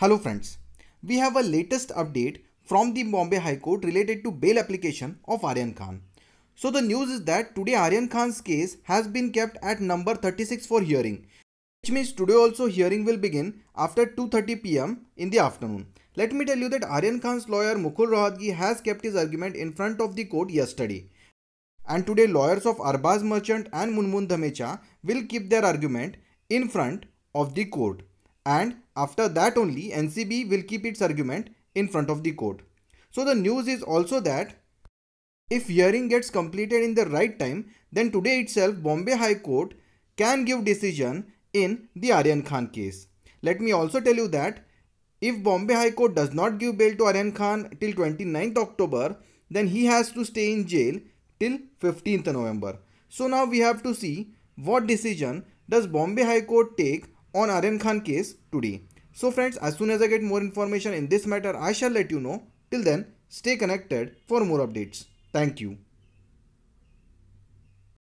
Hello friends, we have a latest update from the Bombay High Court related to bail application of Aryan Khan. So the news is that today Aryan Khan's case has been kept at number 36 for hearing which means today also hearing will begin after 2.30 pm in the afternoon. Let me tell you that Aryan Khan's lawyer Mukul Rohatgi has kept his argument in front of the court yesterday. And today lawyers of Arbaz Merchant and Munmun Dhamecha will keep their argument in front of the court and after that only NCB will keep its argument in front of the court. So the news is also that if hearing gets completed in the right time, then today itself Bombay High Court can give decision in the Aryan Khan case. Let me also tell you that if Bombay High Court does not give bail to Aryan Khan till 29th October, then he has to stay in jail till 15th November. So now we have to see what decision does Bombay High Court take on Aryan Khan case today. So friends, as soon as I get more information in this matter, I shall let you know. Till then, stay connected for more updates. Thank you.